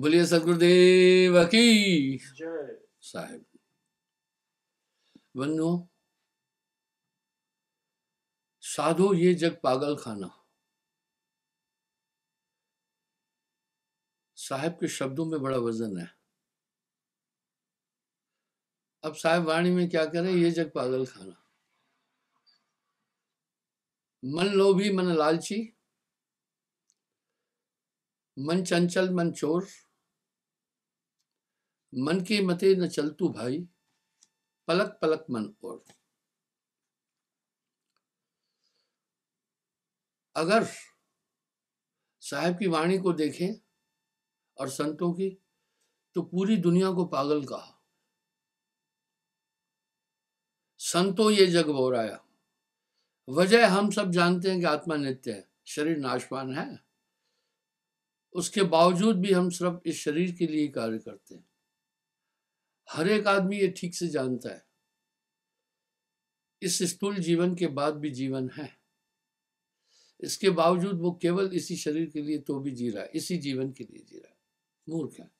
बोलिए सदगुरुदेव की साहेब बनो साधो ये जग पागल खाना साहेब के शब्दों में बड़ा वजन है अब साहेब वाणी में क्या करें ये जग पागल खाना मन लोभी मन लालची मन चंचल मन चोर मन के मते न चलतू भाई पलक पलक मन और अगर साहब की वाणी को देखें और संतों की तो पूरी दुनिया को पागल कहा संतों ये जग बोराया वजह हम सब जानते हैं कि आत्मा नित्य है शरीर नाशवान है उसके बावजूद भी हम सिर्फ इस शरीर के लिए कार्य करते हैं हर एक आदमी ये ठीक से जानता है इस स्थूल जीवन के बाद भी जीवन है इसके बावजूद वो केवल इसी शरीर के लिए तो भी जी रहा है इसी जीवन के लिए जी रहा है मूर्ख है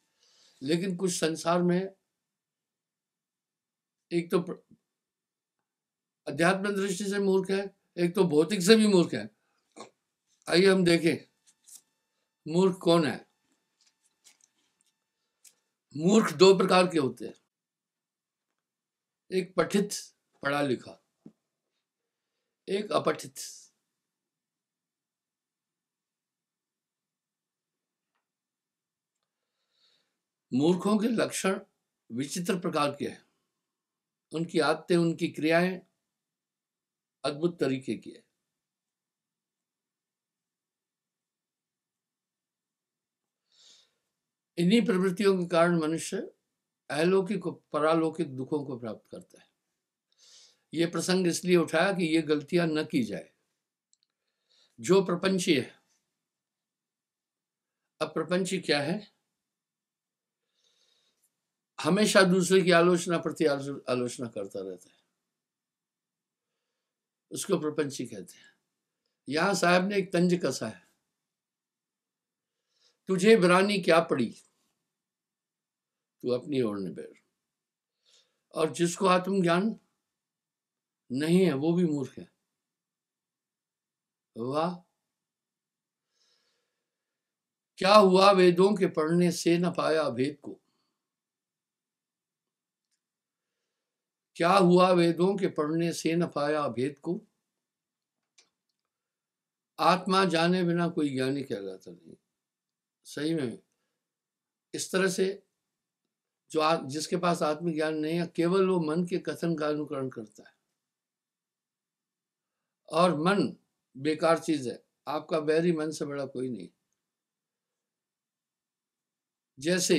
लेकिन कुछ संसार में एक तो अध्यात्म दृष्टि से मूर्ख है एक तो भौतिक से भी मूर्ख है आइए हम देखें मूर्ख कौन है मूर्ख दो प्रकार के होते हैं एक पठित पढ़ा लिखा एक अपठित मूर्खों के लक्षण विचित्र प्रकार के हैं उनकी आदतें उनकी क्रियाएं अद्भुत तरीके की है इन्हीं प्रवृत्तियों के कारण मनुष्य अलौकिक परालौकिक दुखों को प्राप्त करता है ये प्रसंग इसलिए उठाया कि ये गलतियां न की जाए जो प्रपंची है अब प्रपंची क्या है हमेशा दूसरे की आलोचना प्रति आलोचना करता रहता है उसको प्रपंची कहते हैं यहां साहब ने एक तंज कसा है तुझे बरानी क्या पड़ी तू अपनी ओर निबेर और जिसको आत्म हाँ ज्ञान नहीं है वो भी मूर्ख है वाह क्या हुआ वेदों के पढ़ने से न पाया भेद को क्या हुआ वेदों के पढ़ने से न पाया भेद को आत्मा जाने बिना कोई ज्ञानी कहलाता नहीं सही में इस तरह से जो आ, जिसके पास आत्मज्ञान नहीं है केवल वो मन के कथन का अनुकरण करता है और मन बेकार चीज है आपका बैरी मन से बड़ा कोई नहीं जैसे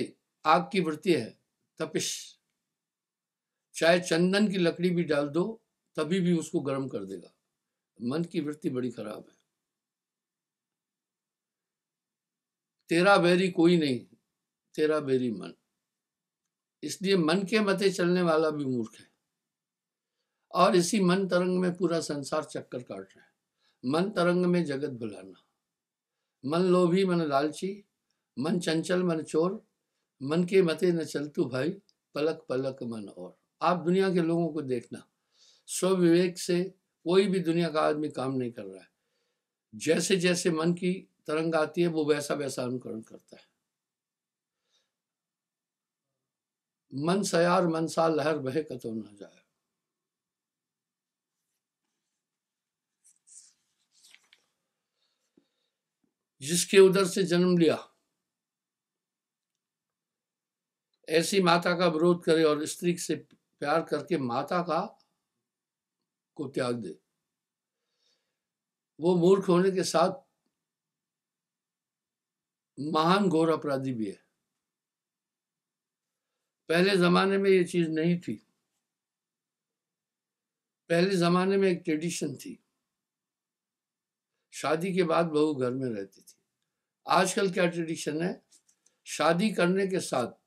आग की वृत्ति है तपिश चाहे चंदन की लकड़ी भी डाल दो तभी भी उसको गर्म कर देगा मन की वृत्ति बड़ी खराब है तेरा बैरी कोई नहीं तेरा बैरी मन इसलिए मन के मते चलने वाला भी मूर्ख है और इसी मन तरंग में पूरा संसार चक्कर काट रहा है मन तरंग में जगत भुलाना मन लोभी मन लालची मन चंचल मन चोर मन के मते न चलतू भाई पलक पलक मन और आप दुनिया के लोगों को देखना स्वविवेक से कोई भी दुनिया का आदमी काम नहीं कर रहा है जैसे जैसे मन की तरंग आती है वो वैसा वैसा अनुकरण करता है मन सयार मनसा लहर बहे कतो न जाए जिसके उधर से जन्म लिया ऐसी माता का विरोध करे और स्त्री से प्यार करके माता का को त्याग दे वो मूर्ख होने के साथ महान घोर अपराधी भी है पहले ज़माने में ये चीज़ नहीं थी पहले ज़माने में एक ट्रेडिशन थी शादी के बाद बहू घर में रहती थी आजकल क्या ट्रेडिशन है शादी करने के साथ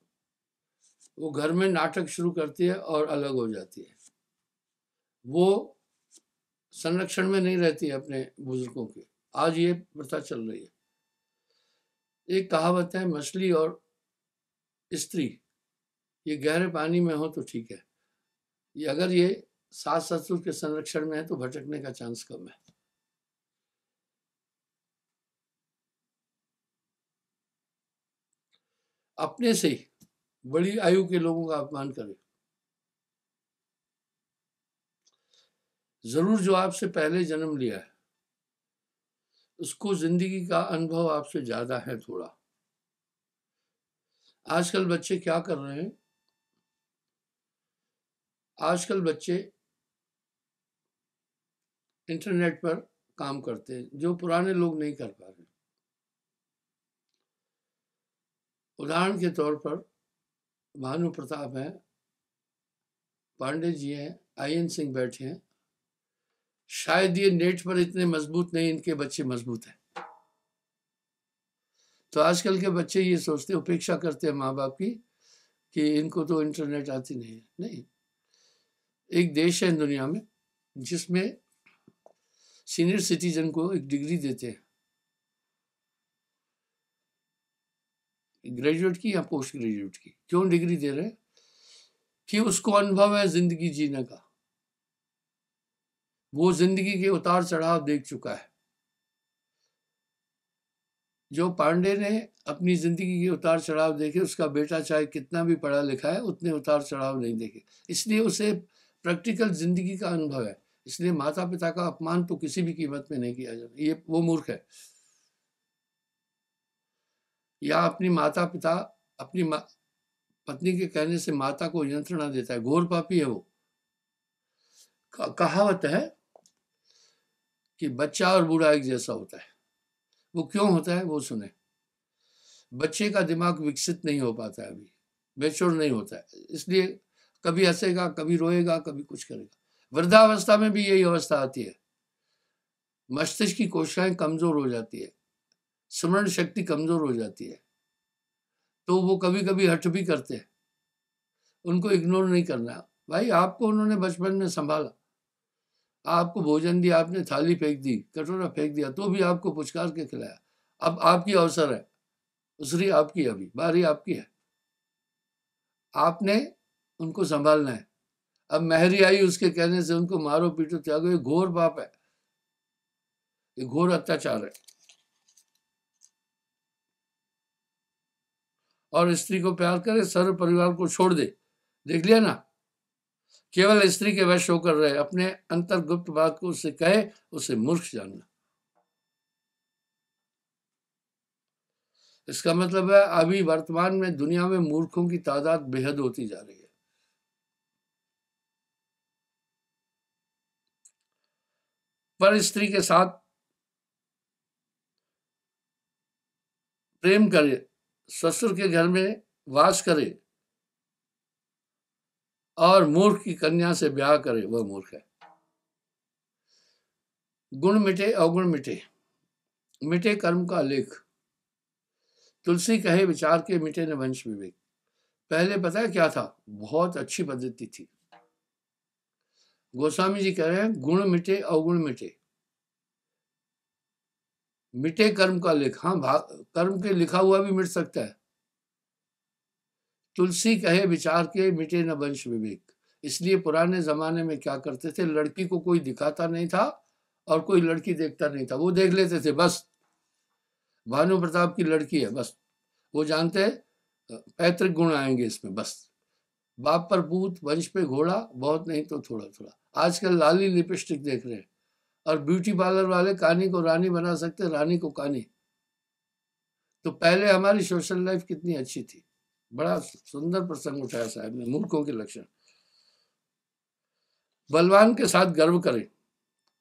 वो घर में नाटक शुरू करती है और अलग हो जाती है वो संरक्षण में नहीं रहती है अपने बुजुर्गों के आज ये प्रथा चल रही है एक कहावत है मछली और स्त्री ये गहरे पानी में हो तो ठीक है ये अगर ये सास ससुर के संरक्षण में है तो भटकने का चांस कम है अपने से बड़ी आयु के लोगों का अपमान करें जरूर जो आपसे पहले जन्म लिया है उसको जिंदगी का अनुभव आपसे ज्यादा है थोड़ा आजकल बच्चे क्या कर रहे हैं आजकल बच्चे इंटरनेट पर काम करते हैं जो पुराने लोग नहीं कर पा रहे उदाहरण के तौर पर भानु प्रताप हैं पांडे जी हैं आयन सिंह बैठे हैं शायद ये नेट पर इतने मजबूत नहीं इनके बच्चे मजबूत हैं तो आजकल के बच्चे ये सोचते उपेक्षा करते हैं माँ बाप की कि इनको तो इंटरनेट आती नहीं है नहीं एक देश है दुनिया में जिसमें सीनियर सिटीजन को एक डिग्री देते हैं ग्रेजुएट की या पोस्ट ग्रेजुएट की क्यों डिग्री दे रहे हैं कि उसको अनुभव है जिंदगी जीने का वो जिंदगी के उतार चढ़ाव देख चुका है जो पांडे ने अपनी जिंदगी के उतार चढ़ाव देखे उसका बेटा चाहे कितना भी पढ़ा लिखा है उतने उतार चढ़ाव नहीं देखे इसलिए उसे प्रैक्टिकल जिंदगी का अनुभव है इसलिए माता पिता का अपमान तो किसी भी कीमत में नहीं किया जाता ये वो मूर्ख है या अपनी माता पिता अपनी मा, पत्नी के कहने से माता को यंत्रणा देता है घोर पापी है वो कहावत है कि बच्चा और बूढ़ा एक जैसा होता है वो क्यों होता है वो सुने बच्चे का दिमाग विकसित नहीं हो पाता है अभी बेचोर नहीं होता है इसलिए कभी हंसेगा कभी रोएगा कभी कुछ करेगा वृद्धावस्था में भी यही अवस्था आती है मस्तिष्क की कोशिकाएं कमजोर हो जाती है स्मरण शक्ति कमजोर हो जाती है तो वो कभी कभी हट भी करते हैं उनको इग्नोर नहीं करना भाई आपको उन्होंने बचपन में संभाला आपको भोजन दिया आपने थाली फेंक दी कटोरा फेंक दिया तो भी आपको पुचकार के खिलाया अब आपकी अवसर है उसरी आपकी अभी बारी आपकी है आपने उनको संभालना है अब महरी आई उसके कहने से उनको मारो पीटो त्यागो ये घोर बाप है ये घोर अत्याचार है और स्त्री को प्यार करे सर्व परिवार को छोड़ दे देख लिया ना केवल स्त्री के वश होकर रहे अपने अंतर्गुप्त बात को उसे कहे उसे मूर्ख जानना इसका मतलब है अभी वर्तमान में दुनिया में मूर्खों की तादाद बेहद होती जा रही है पर स्त्री के साथ प्रेम करे ससुर के घर में वास करे और मूर्ख की कन्या से ब्याह करे वह मूर्ख है गुण मिटे अवगुण मिटे मिटे कर्म का लेख तुलसी कहे विचार के मिटे ने वंश विवेक पहले पता है क्या था बहुत अच्छी पद्धति थी गोस्वामी जी कह रहे हैं गुण मिटे अवगुण मिटे मिटे कर्म का लेख हाँ भाग कर्म के लिखा हुआ भी मिट सकता है तुलसी कहे विचार के मिटे न वंश विवेक इसलिए पुराने जमाने में क्या करते थे लड़की को कोई दिखाता नहीं था और कोई लड़की देखता नहीं था वो देख लेते थे बस भानु प्रताप की लड़की है बस वो जानते पैतृक गुण आएंगे इसमें बस बाप पर पूत वंश पे घोड़ा बहुत नहीं तो थोड़ा थोड़ा आजकल लाली लिपस्टिक देख रहे हैं और ब्यूटी पार्लर वाले कहानी को रानी बना सकते रानी को कहानी तो पहले हमारी सोशल लाइफ कितनी अच्छी थी बड़ा सुंदर प्रसंग उठाया साहब ने मूर्खों के लक्षण बलवान के साथ गर्व करें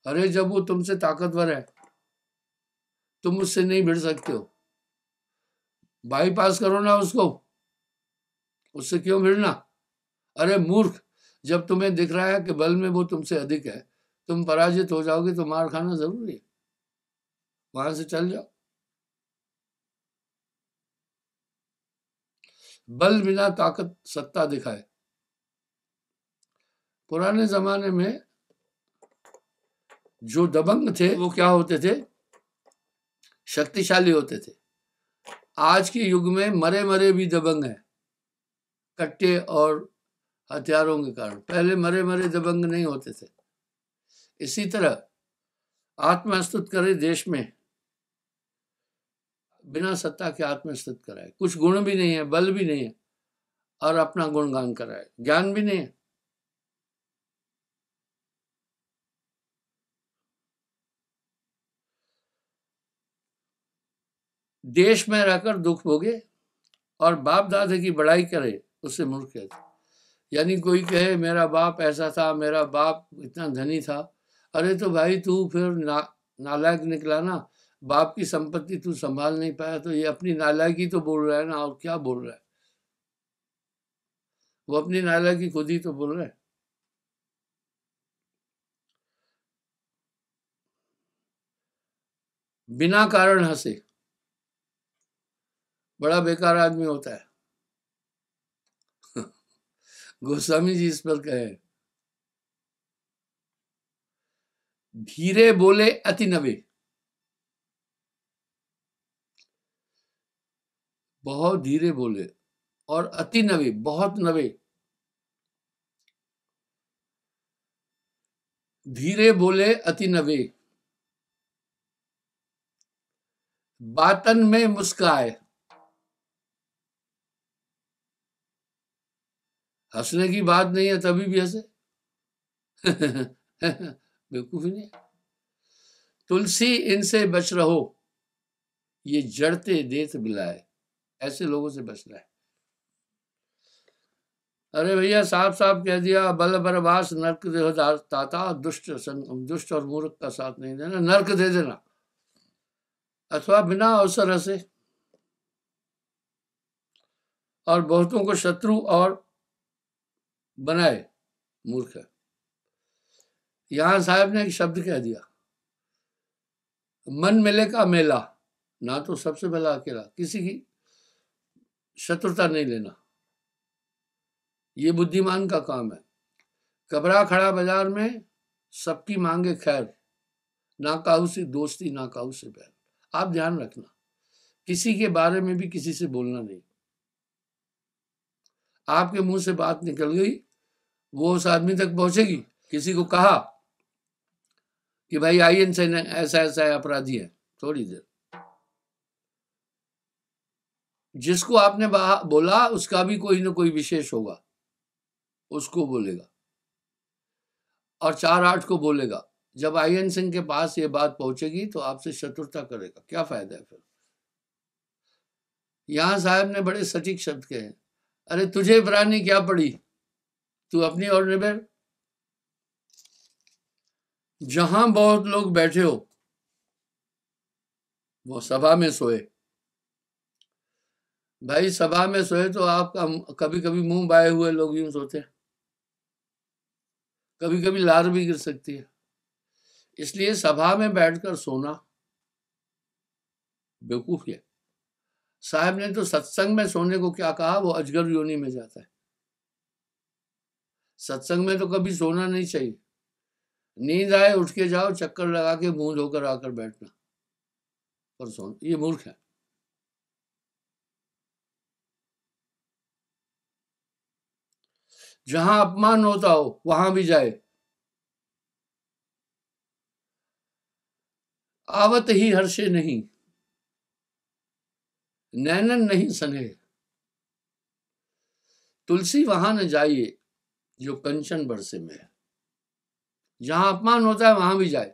अरे जब वो तुमसे ताकतवर है तुम उससे नहीं भिड़ सकते हो बाईपास करो ना उसको उससे क्यों भिड़ना अरे मूर्ख जब तुम्हें दिख रहा है कि बल में वो तुमसे अधिक है तुम पराजित हो जाओगे तो मार खाना जरूरी है वहां से चल जाओ बल बिना ताकत सत्ता दिखाए पुराने जमाने में जो दबंग थे वो क्या होते थे शक्तिशाली होते थे आज के युग में मरे मरे भी दबंग हैं कट्टे और हथियारों के कारण पहले मरे मरे दबंग नहीं होते थे इसी तरह आत्मस्तुत करे देश में बिना सत्ता के आत्मस्तुत कराए कुछ गुण भी नहीं है बल भी नहीं है और अपना गुणगान कराए ज्ञान भी नहीं है देश में रहकर दुख भोगे और बाप दादे की बड़ाई करे उससे मूर्ख कहते यानी कोई कहे मेरा बाप ऐसा था मेरा बाप इतना धनी था अरे तो भाई तू फिर ना नालायक निकला ना बाप की संपत्ति तू संभाल नहीं पाया तो ये अपनी नालायकी तो बोल रहा है ना और क्या बोल रहा है वो अपनी नालायकी खुद ही तो बोल रहा है बिना कारण हंसे बड़ा बेकार आदमी होता है गोस्वामी जी इस पर कहे धीरे बोले अति नवे बहुत धीरे बोले और अति नवे बहुत नवे धीरे बोले अति नवे बातन में मुस्काए हंसने की बात नहीं है तभी भी हंसे बेवकूफ़ी नहीं तुलसी इनसे बच रहो ये जड़ते देत बिलाए ऐसे लोगों से बचना है अरे भैया साफ साफ कह दिया बल बरवास नर्क दे ताता दुष्ट सन दुष्ट और मूर्ख का साथ नहीं देना नर्क दे देना अथवा बिना अवसर हसे और बहुतों को शत्रु और बनाए मूर्ख यहां साहब ने एक शब्द कह दिया मन मेले का मेला ना तो सबसे पहला अकेला किसी की शत्रुता नहीं लेना ये बुद्धिमान का काम है कबरा खड़ा बाजार में सबकी मांगे खैर ना काहू से दोस्ती ना काहू से बैर आप ध्यान रखना किसी के बारे में भी किसी से बोलना नहीं आपके मुंह से बात निकल गई वो उस आदमी तक पहुंचेगी किसी को कहा कि भाई आई एन से ऐसा ऐसा अपराधी है थोड़ी देर जिसको आपने बोला उसका भी कोई ना कोई विशेष होगा उसको बोलेगा और चार आठ को बोलेगा जब आयन सिंह के पास ये बात पहुंचेगी तो आपसे शत्रुता करेगा क्या फायदा है फिर यहां साहब ने बड़े सटीक शब्द कहे अरे तुझे इबरानी क्या पड़ी तू अपनी और निबेड़ जहां बहुत लोग बैठे हो वो सभा में सोए भाई सभा में सोए तो आपका कभी कभी मुंह बाए हुए लोग यूं सोते हैं कभी कभी लार भी गिर सकती है इसलिए सभा में बैठकर सोना बेवकूफ़ी है साहब ने तो सत्संग में सोने को क्या कहा वो अजगर योनी में जाता है सत्संग में तो कभी सोना नहीं चाहिए नींद आए उठ के जाओ चक्कर लगा के मुंह धोकर आकर बैठना और सोन ये मूर्ख है जहां अपमान होता हो वहां भी जाए आवत ही हर्षे नहीं नैनन नहीं सने तुलसी वहां न जाइए जो कंचन बरसे में है जहां अपमान होता है वहां भी जाए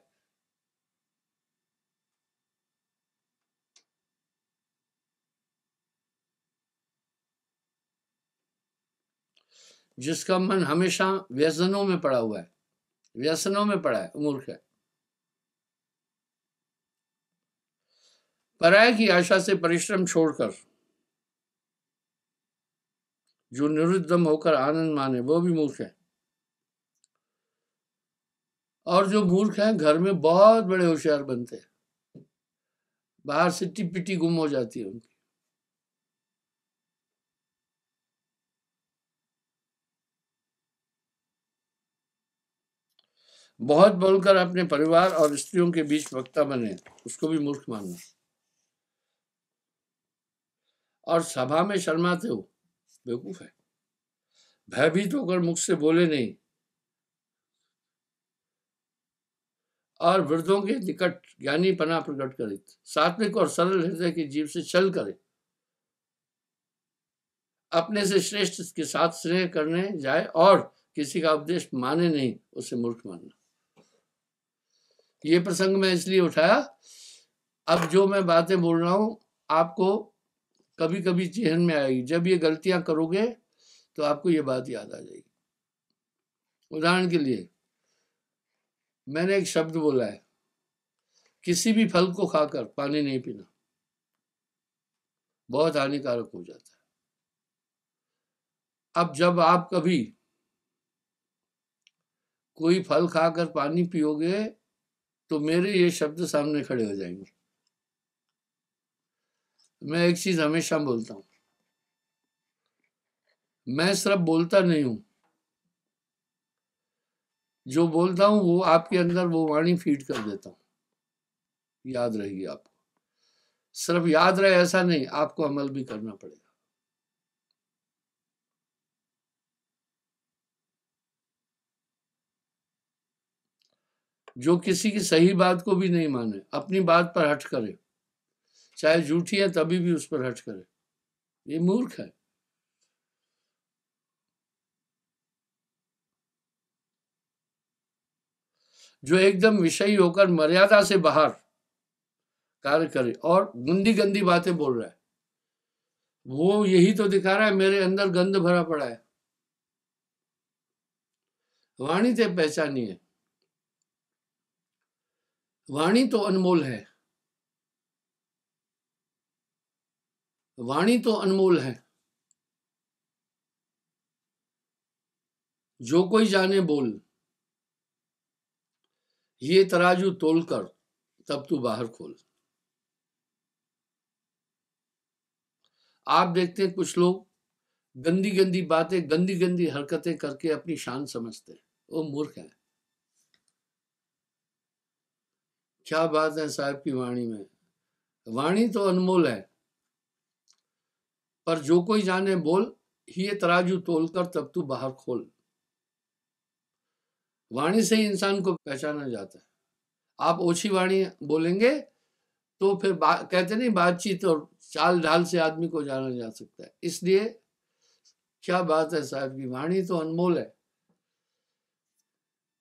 जिसका मन हमेशा व्यसनों में पड़ा हुआ है व्यसनों में पड़ा है मूर्ख है पराय की आशा से परिश्रम छोड़कर जो निरुद्धम होकर आनंद माने वो भी मूर्ख है और जो मूर्ख हैं घर में बहुत बड़े होशियार बनते हैं बाहर से टिपिटी गुम हो जाती है उनकी बहुत बोलकर अपने परिवार और स्त्रियों के बीच वक्ता बने उसको भी मूर्ख मानना और सभा में शर्माते हो बेवकूफ है भयभीत होकर मुख से बोले नहीं और वृद्धों के निकट ज्ञानी पना प्रकट करे सात्विक और सरल हृदय के जीव से छल करे अपने से श्रेष्ठ के साथ स्नेह करने जाए और किसी का उपदेश माने नहीं उसे मूर्ख मानना ये प्रसंग मैं इसलिए उठाया अब जो मैं बातें बोल रहा हूं आपको कभी कभी चेहन में आएगी जब ये गलतियां करोगे तो आपको ये बात याद आ जाएगी उदाहरण के लिए मैंने एक शब्द बोला है किसी भी फल को खाकर पानी नहीं पीना बहुत हानिकारक हो जाता है अब जब आप कभी कोई फल खाकर पानी पियोगे तो मेरे ये शब्द सामने खड़े हो जाएंगे मैं एक चीज हमेशा बोलता हूं मैं सिर्फ बोलता नहीं हूं जो बोलता हूँ वो आपके अंदर वो वाणी फीड कर देता हूँ याद रहेगी आपको सिर्फ याद रहे ऐसा नहीं आपको अमल भी करना पड़ेगा जो किसी की सही बात को भी नहीं माने अपनी बात पर हट करे चाहे झूठी है तभी भी उस पर हट करे ये मूर्ख है जो एकदम विषयी होकर मर्यादा से बाहर कार्य करे और गंदी गंदी बातें बोल रहा है वो यही तो दिखा रहा है मेरे अंदर गंद भरा पड़ा है वाणी से पहचानिए वाणी तो अनमोल है वाणी तो अनमोल है जो कोई जाने बोल ये तराजू तोल कर तब तू बाहर खोल आप देखते हैं कुछ लोग गंदी गंदी बातें गंदी गंदी हरकतें करके अपनी शान समझते हैं वो मूर्ख हैं क्या बात है साहब की वाणी में वाणी तो अनमोल है पर जो कोई जाने बोल ये तराजू तोल कर तब तू बाहर खोल वाणी से ही इंसान को पहचाना जाता है आप ओछी वाणी बोलेंगे तो फिर कहते नहीं बातचीत और चाल ढाल से आदमी को जाना जा सकता है इसलिए क्या बात है साहब की वाणी तो अनमोल है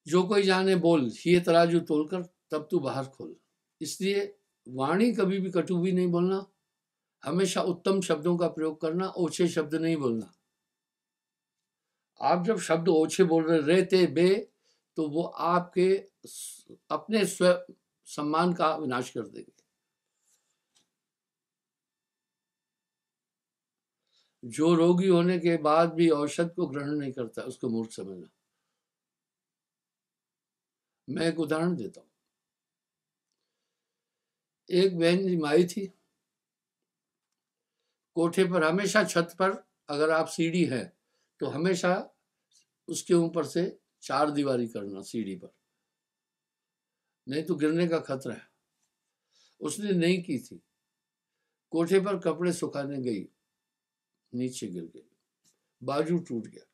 जो कोई जाने बोल ये तराजू तोलकर तब तू बाहर खोल इसलिए वाणी कभी भी कटु भी नहीं बोलना हमेशा उत्तम शब्दों का प्रयोग करना ओछे शब्द नहीं बोलना आप जब शब्द ओछे बोल रहे रहते बे तो वो आपके अपने स्व सम्मान का विनाश कर देंगे जो रोगी होने के बाद भी औषध को ग्रहण नहीं करता उसको मूर्ख समझना मैं एक उदाहरण देता हूं एक बहन जी माई थी कोठे पर हमेशा छत पर अगर आप सीढ़ी है तो हमेशा उसके ऊपर से चार दीवारी करना सीढ़ी पर नहीं तो गिरने का खतरा है उसने नहीं की थी कोठे पर कपड़े सुखाने गई नीचे गिर गई बाजू टूट गया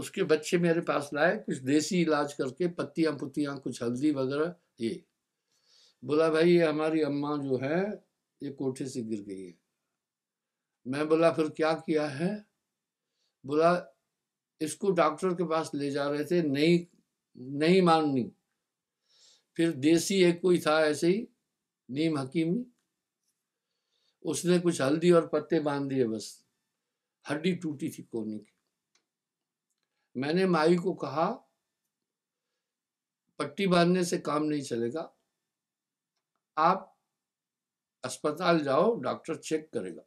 उसके बच्चे मेरे पास लाए कुछ देसी इलाज करके पत्तियां पुत्तियां कुछ हल्दी वगैरह ये बोला भाई ये हमारी अम्मा जो है ये कोठे से गिर गई है मैं बोला फिर क्या किया है बोला इसको डॉक्टर के पास ले जा रहे थे नहीं नहीं माननी फिर देसी एक कोई था ऐसे ही नीम हकीमी उसने कुछ हल्दी और पत्ते बांध दिए बस हड्डी टूटी थी कोने की मैंने माई को कहा पट्टी बांधने से काम नहीं चलेगा आप अस्पताल जाओ डॉक्टर चेक करेगा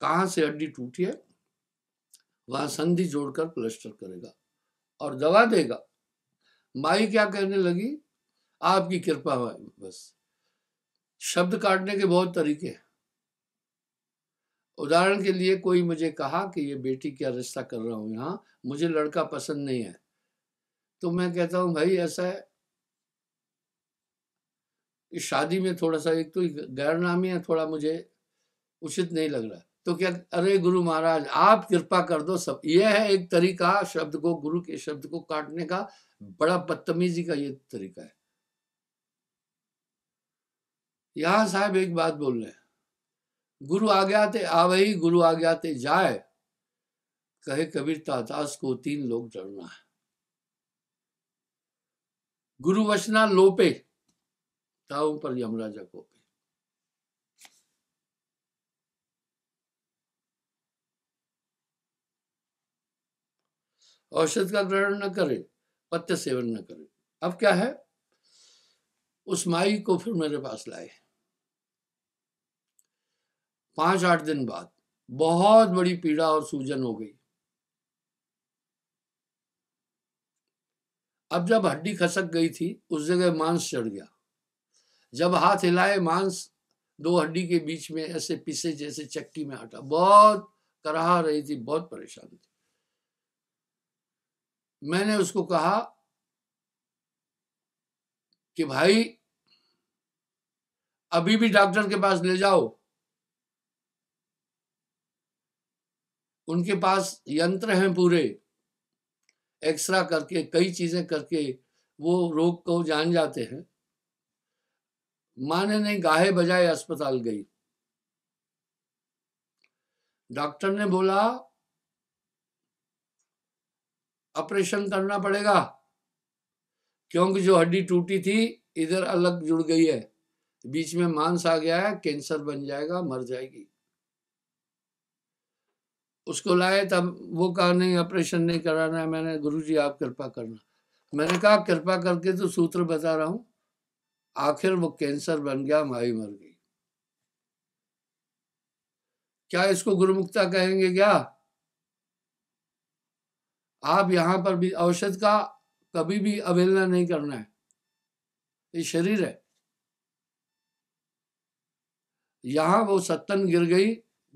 कहाँ से हड्डी टूटी है वहां संधि जोड़कर प्लस्टर करेगा और दवा देगा माई क्या कहने लगी आपकी कृपा बस शब्द काटने के बहुत तरीके हैं उदाहरण के लिए कोई मुझे कहा कि ये बेटी क्या रिश्ता कर रहा हूं यहां मुझे लड़का पसंद नहीं है तो मैं कहता हूं भाई ऐसा है इस शादी में थोड़ा सा एक तो गैर नामी है थोड़ा मुझे उचित नहीं लग रहा है तो क्या अरे गुरु महाराज आप कृपा कर दो सब यह है एक तरीका शब्द को गुरु के शब्द को काटने का बड़ा बदतमीजी का ये तरीका है यहां साहब एक बात बोल रहे हैं गुरु आ गया थे आवही गुरु आ गया थे जाए कहे कबीर तातास को तीन लोग डरना है गुरु वचना लोपे ताऊ पर यमराजा को औषध का ग्रहण न करें पत्ते सेवन न करें अब क्या है उस माई को फिर मेरे पास लाए पांच आठ दिन बाद बहुत बड़ी पीड़ा और सूजन हो गई अब जब हड्डी खसक गई थी उस जगह मांस चढ़ गया जब हाथ हिलाए मांस दो हड्डी के बीच में ऐसे पीसे जैसे चक्की में आटा बहुत कराह रही थी बहुत परेशान थी मैंने उसको कहा कि भाई अभी भी डॉक्टर के पास ले जाओ उनके पास यंत्र हैं पूरे एक्सरा करके कई चीजें करके वो रोग को जान जाते हैं माँ ने नहीं गाहे बजाए अस्पताल गई डॉक्टर ने बोला ऑपरेशन करना पड़ेगा क्योंकि जो हड्डी टूटी थी इधर अलग जुड़ गई है बीच में मांस आ गया है कैंसर बन जाएगा मर जाएगी उसको लाए तब वो कहा नहीं ऑपरेशन नहीं कराना है मैंने गुरु जी आप कृपा करना मैंने कहा कृपा करके तो सूत्र बता रहा हूं आखिर वो कैंसर बन गया माई मर गई क्या इसको गुरुमुक्ता कहेंगे क्या आप यहाँ पर भी औषध का कभी भी अवहेलना नहीं करना है ये शरीर है यहां वो सत्तन गिर गई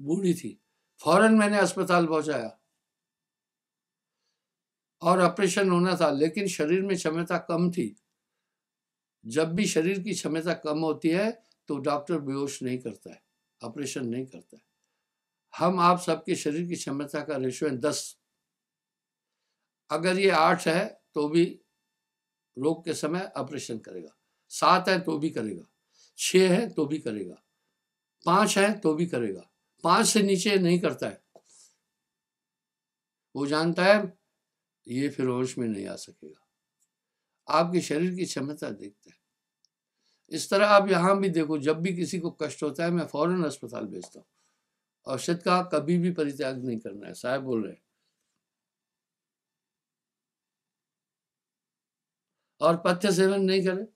बूढ़ी थी फौरन मैंने अस्पताल पहुंचाया और ऑपरेशन होना था लेकिन शरीर में क्षमता कम थी जब भी शरीर की क्षमता कम होती है तो डॉक्टर बेहोश नहीं करता है ऑपरेशन नहीं करता है हम आप सबके शरीर की क्षमता का रेशो है दस अगर ये आठ है तो भी रोग के समय ऑपरेशन करेगा सात है तो भी करेगा छः है तो भी करेगा पाँच है तो भी करेगा पाँच से नीचे नहीं करता है वो जानता है ये फिर होश में नहीं आ सकेगा आपके शरीर की क्षमता देखते हैं इस तरह आप यहाँ भी देखो जब भी किसी को कष्ट होता है मैं फ़ौरन अस्पताल भेजता हूँ औषध का कभी भी परित्याग नहीं करना है साहब बोल रहे हैं और पथ्य सेवन नहीं करें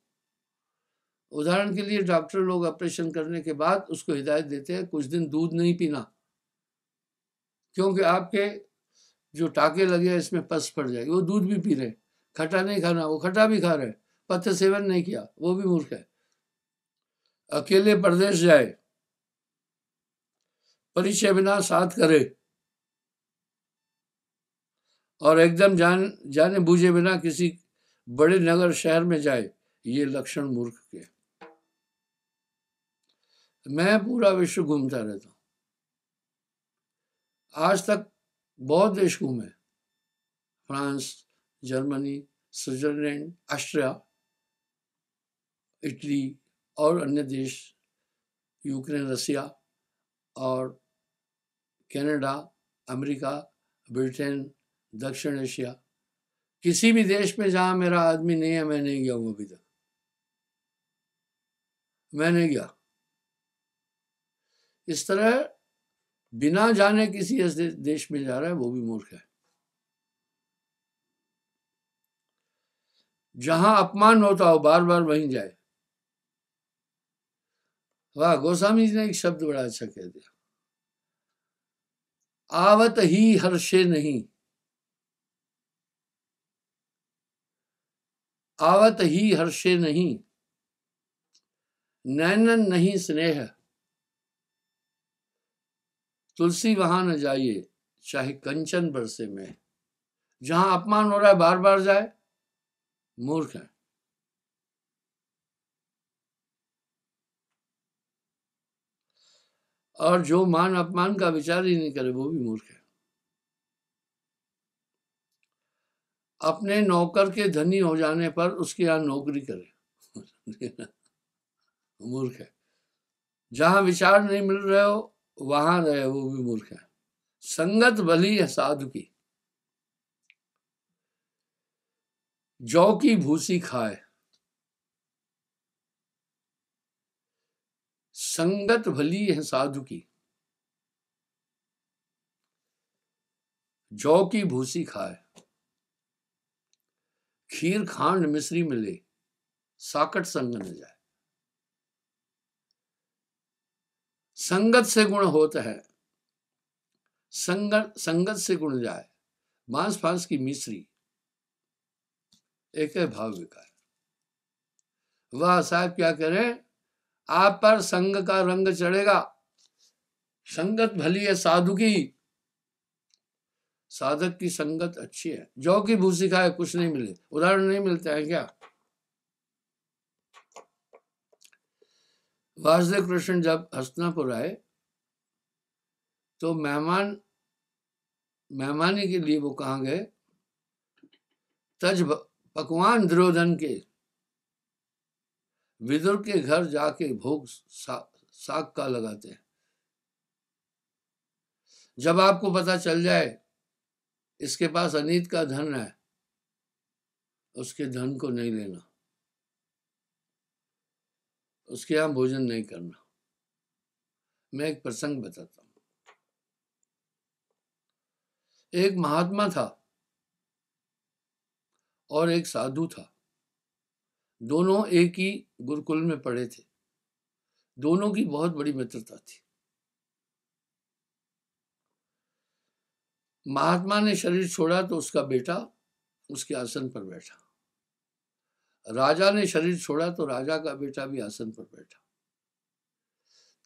उदाहरण के लिए डॉक्टर लोग ऑपरेशन करने के बाद उसको हिदायत देते हैं कुछ दिन दूध नहीं पीना क्योंकि आपके जो टाके लगे हैं इसमें पस पड़ जाएगी वो दूध भी पी रहे खट्टा नहीं खाना वो खट्टा भी खा रहे पथ्य सेवन नहीं किया वो भी मूर्ख है अकेले प्रदेश जाए परिचय बिना साथ करे और एकदम जान जाने बूझे बिना किसी बड़े नगर शहर में जाए ये लक्षण मूर्ख के मैं पूरा विश्व घूमता रहता हूँ आज तक बहुत देश घूमे France Germany Switzerland Austria Italy और अन्य देश यूक्रेन रसिया और कनाडा अमेरिका ब्रिटेन दक्षिण एशिया किसी भी देश में जहां मेरा आदमी नहीं है मैं नहीं गया हूं अभी तक मैं नहीं गया इस तरह बिना जाने किसी ऐसे देश में जा रहा है वो भी मूर्ख है जहां अपमान होता हो बार बार वहीं जाए वाह गोस्वामी जी ने एक शब्द बड़ा अच्छा कह दिया आवत ही हर्षे नहीं आवत ही हर्षे नहीं नैनन नहीं स्नेह तुलसी वहां न जाइए चाहे कंचन बरसे में जहां अपमान हो रहा है बार बार जाए मूर्ख है और जो मान अपमान का विचार ही नहीं करे वो भी मूर्ख है अपने नौकर के धनी हो जाने पर उसके यहाँ नौकरी करे मूर्ख है जहाँ विचार नहीं मिल रहे हो वहां रहे वो भी मूर्ख है संगत भली है साधु की जौ की भूसी खाए संगत भली है साधु की जौ की भूसी खाए खीर खांड मिश्री मिले साकट संग न जाए संगत से गुण होता है संगत संगत से गुण जाए मांस फांस की मिश्री एक है भाव विकार वह साहब क्या करें आप पर संग का रंग चढ़ेगा संगत भली है साधु की साधक की संगत अच्छी है जौ की भूसी खाए कुछ नहीं मिले उदाहरण नहीं मिलते हैं क्या वासुदेव कृष्ण जब हस्तनापुर आए तो मेहमान मेहमानी के लिए वो कहा गए तज पकवान द्रोधन के विदुर के घर जाके भोग सा, साग का लगाते हैं जब आपको पता चल जाए इसके पास अनित का धन है उसके धन को नहीं लेना उसके यहां भोजन नहीं करना मैं एक प्रसंग बताता हूं एक महात्मा था और एक साधु था दोनों एक ही गुरुकुल में पढ़े थे दोनों की बहुत बड़ी मित्रता थी महात्मा ने शरीर छोड़ा तो उसका बेटा उसके आसन पर बैठा राजा ने शरीर छोड़ा तो राजा का बेटा भी आसन पर बैठा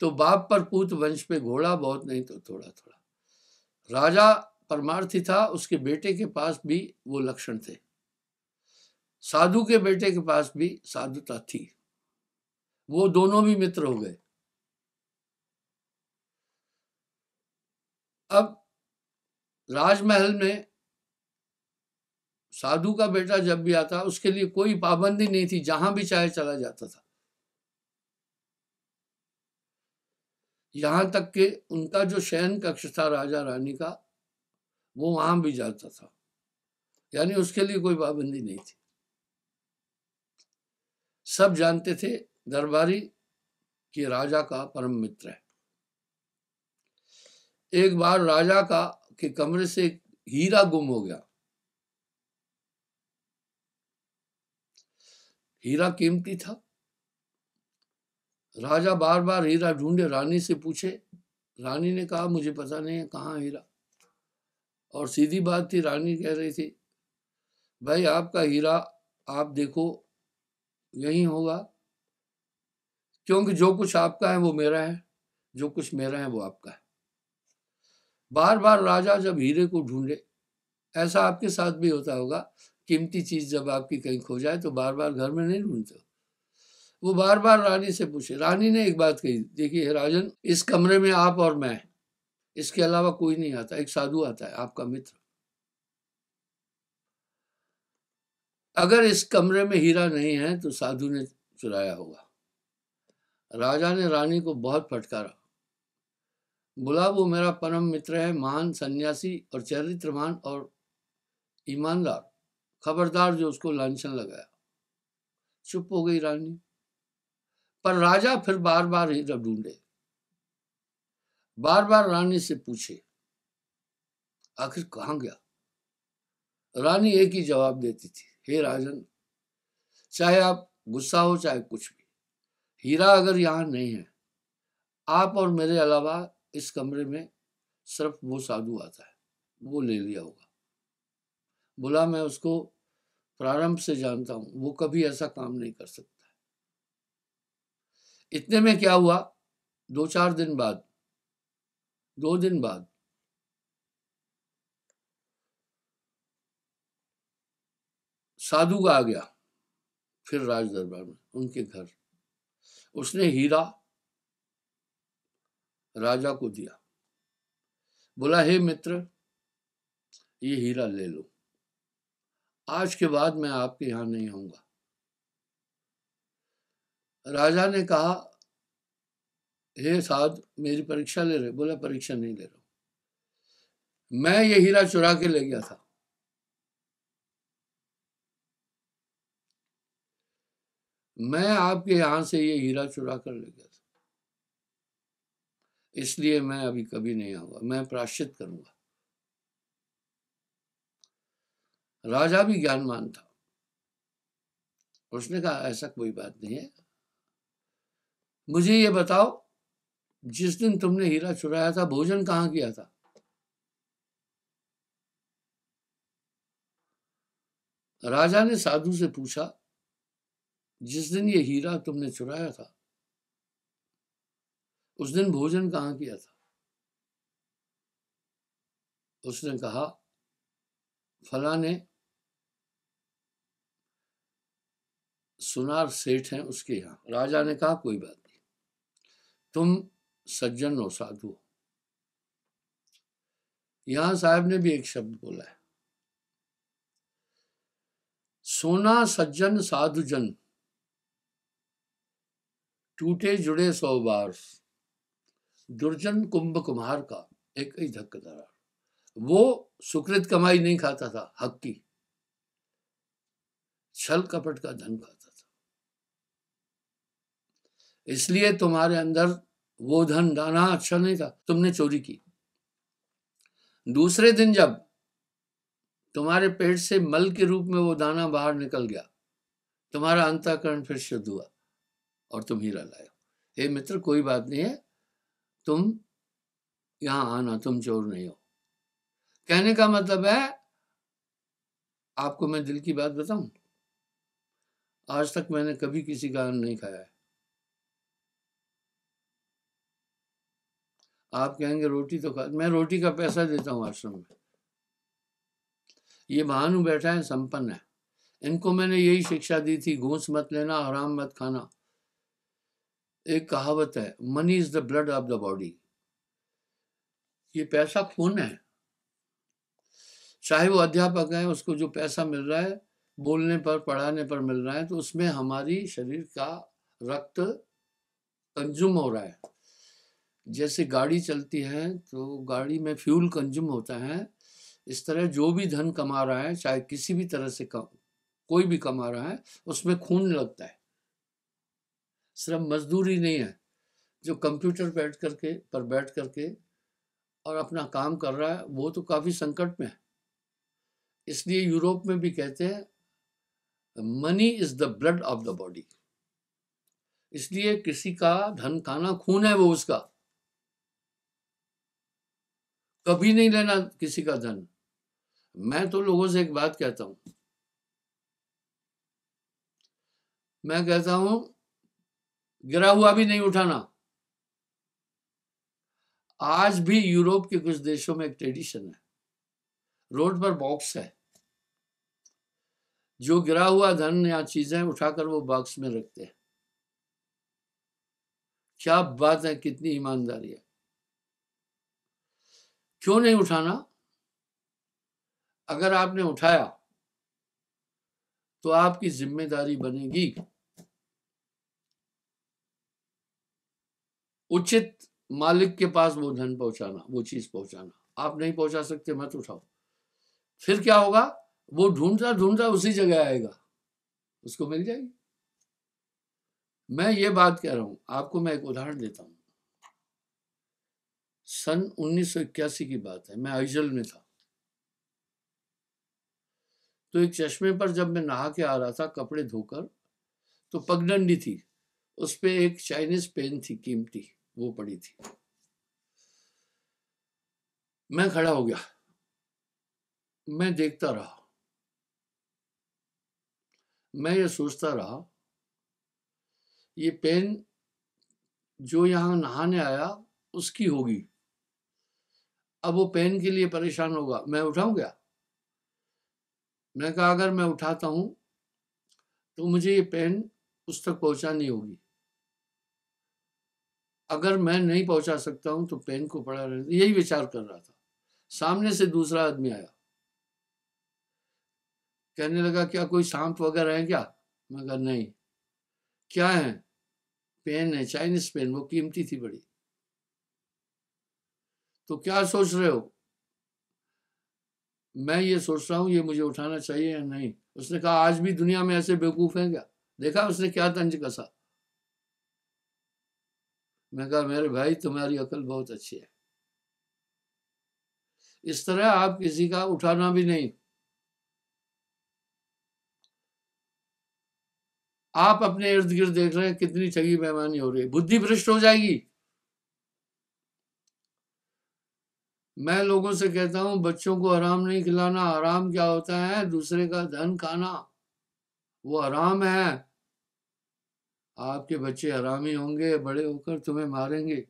तो बाप पर पूत वंश पे घोड़ा बहुत नहीं तो थोड़ा थोड़ा राजा परमार्थी था उसके बेटे के पास भी वो लक्षण थे साधु के बेटे के पास भी साधुता थी वो दोनों भी मित्र हो गए अब राजमहल में साधु का बेटा जब भी आता उसके लिए कोई पाबंदी नहीं थी जहां भी चाहे चला जाता था यहां तक कि उनका जो शयन कक्ष था राजा रानी का वो वहां भी जाता था यानी उसके लिए कोई पाबंदी नहीं थी सब जानते थे दरबारी कि राजा का परम मित्र है एक बार राजा का के कमरे से हीरा गुम हो गया हीरा कीमती था राजा बार बार हीरा ढूंढे रानी से पूछे रानी ने कहा मुझे पता नहीं है कहाँ हीरा और सीधी बात थी रानी कह रही थी भाई आपका हीरा आप देखो यहीं होगा क्योंकि जो कुछ आपका है वो मेरा है जो कुछ मेरा है वो आपका है बार बार राजा जब हीरे को ढूंढे ऐसा आपके साथ भी होता होगा कीमती चीज़ जब आपकी कहीं खो जाए तो बार बार घर में नहीं ढूंढते वो बार बार रानी से पूछे रानी ने एक बात कही देखिए राजन इस कमरे में आप और मैं इसके अलावा कोई नहीं आता एक साधु आता है आपका मित्र अगर इस कमरे में हीरा नहीं है तो साधु ने चुराया होगा राजा ने रानी को बहुत फटकारा बोला वो मेरा परम मित्र है महान सन्यासी और चरित्रमान और ईमानदार खबरदार जो उसको लांछन लगाया चुप हो गई रानी पर राजा फिर बार बार हीरा ढूंढे बार बार रानी से पूछे आखिर कहाँ गया रानी एक ही जवाब देती थी हे राजन चाहे आप गुस्सा हो चाहे कुछ भी हीरा अगर यहाँ नहीं है आप और मेरे अलावा इस कमरे में सिर्फ वो साधु आता है वो ले लिया होगा बोला मैं उसको प्रारंभ से जानता हूं वो कभी ऐसा काम नहीं कर सकता है इतने में क्या हुआ दो चार दिन बाद दो दिन बाद साधु का आ गया फिर राज दरबार में उनके घर उसने हीरा राजा को दिया बोला हे मित्र ये हीरा ले लो आज के बाद मैं आपके यहां नहीं आऊंगा राजा ने कहा हे साध मेरी परीक्षा ले रहे बोला परीक्षा नहीं ले रहा हूं मैं ये हीरा चुरा के ले गया था मैं आपके यहां से ये हीरा चुरा कर ले गया था इसलिए मैं अभी कभी नहीं आऊंगा मैं प्राश्चित करूंगा राजा भी ज्ञानमान था उसने कहा ऐसा कोई बात नहीं है मुझे ये बताओ जिस दिन तुमने हीरा चुराया था भोजन कहां किया था राजा ने साधु से पूछा जिस दिन ये हीरा तुमने चुराया था उस दिन भोजन कहाँ किया था उसने कहा फला ने सुनार सेठ हैं उसके यहाँ राजा ने कहा कोई बात नहीं तुम सज्जन हो साधु हो यहां साहब ने भी एक शब्द बोला है सोना सज्जन साधुजन टूटे जुड़े सौ बार दुर्जन कुंभ कुमार का एक ही धक्का वो सुकृत कमाई नहीं खाता था हक की छल कपट का धन खाता था इसलिए तुम्हारे अंदर वो धन दाना अच्छा नहीं था तुमने चोरी की दूसरे दिन जब तुम्हारे पेट से मल के रूप में वो दाना बाहर निकल गया तुम्हारा अंतःकरण फिर शुद्ध हुआ और तुम हीरा लाए हे मित्र कोई बात नहीं है तुम यहां आना तुम चोर नहीं हो कहने का मतलब है आपको मैं दिल की बात बताऊं आज तक मैंने कभी किसी का अन्न नहीं खाया है आप कहेंगे रोटी तो खा मैं रोटी का पैसा देता हूं आश्रम में ये भानु बैठा है संपन्न है इनको मैंने यही शिक्षा दी थी घूस मत लेना आराम मत खाना एक कहावत है money is the blood of the body ये पैसा खून है चाहे वो अध्यापक है उसको जो पैसा मिल रहा है बोलने पर पढ़ाने पर मिल रहा है तो उसमें हमारी शरीर का रक्त कंज्यूम हो रहा है जैसे गाड़ी चलती है तो गाड़ी में फ्यूल कंज्यूम होता है इस तरह जो भी धन कमा रहा है चाहे किसी भी तरह से कम कोई भी कमा रहा है उसमें खून लगता है सिर्फ मजदूरी नहीं है जो कंप्यूटर बैठ करके पर बैठ करके और अपना काम कर रहा है वो तो काफ़ी संकट में है इसलिए यूरोप में भी कहते हैं money is the blood of the body इसलिए किसी का धन खाना खून है वो उसका कभी नहीं लेना किसी का धन मैं तो लोगों से एक बात कहता हूं मैं कहता हूं गिरा हुआ भी नहीं उठाना आज भी यूरोप के कुछ देशों में एक ट्रेडिशन है रोड पर बॉक्स है जो गिरा हुआ धन या चीजें उठाकर वो बॉक्स में रखते हैं क्या बात है कितनी ईमानदारी है क्यों नहीं उठाना अगर आपने उठाया तो आपकी जिम्मेदारी बनेगी उचित मालिक के पास वो धन पहुंचाना वो चीज पहुंचाना आप नहीं पहुंचा सकते मत उठाओ फिर क्या होगा वो ढूंढता ढूंढता उसी जगह आएगा उसको मिल जाएगी मैं ये बात कह रहा हूं आपको मैं एक उदाहरण देता हूं सन उन्नीस की बात है मैं आइजल में था तो एक चश्मे पर जब मैं नहा के आ रहा था कपड़े धोकर तो पगडंडी थी उस पर एक चाइनीज पेन थी कीमती वो पड़ी थी मैं खड़ा हो गया मैं देखता रहा मैं ये सोचता रहा ये पेन जो यहां नहाने आया उसकी होगी अब वो पेन के लिए परेशान होगा मैं उठाऊ क्या मैं कहा अगर मैं उठाता हूं तो मुझे ये पेन उस तक पहुंचानी होगी अगर मैं नहीं पहुंचा सकता हूं तो पेन को पड़ा रहने यही विचार कर रहा था सामने से दूसरा आदमी आया कहने लगा क्या कोई सांप वगैरह है क्या मैं कहा नहीं क्या है पेन है चाइनीज पेन वो कीमती थी बड़ी तो क्या सोच रहे हो मैं ये सोच रहा हूं ये मुझे उठाना चाहिए या नहीं उसने कहा आज भी दुनिया में ऐसे बेवकूफ़ हैं क्या देखा उसने क्या तंज कसा मैं कहा मेरे भाई तुम्हारी अकल बहुत अच्छी है इस तरह आप किसी का उठाना भी नहीं आप अपने इर्द गिर्द देख रहे हैं कितनी ठगी बेमानी हो रही है बुद्धि भ्रष्ट हो जाएगी मैं लोगों से कहता हूं बच्चों को आराम नहीं खिलाना आराम क्या होता है दूसरे का धन खाना वो आराम है आपके बच्चे हरामी होंगे बड़े होकर तुम्हें मारेंगे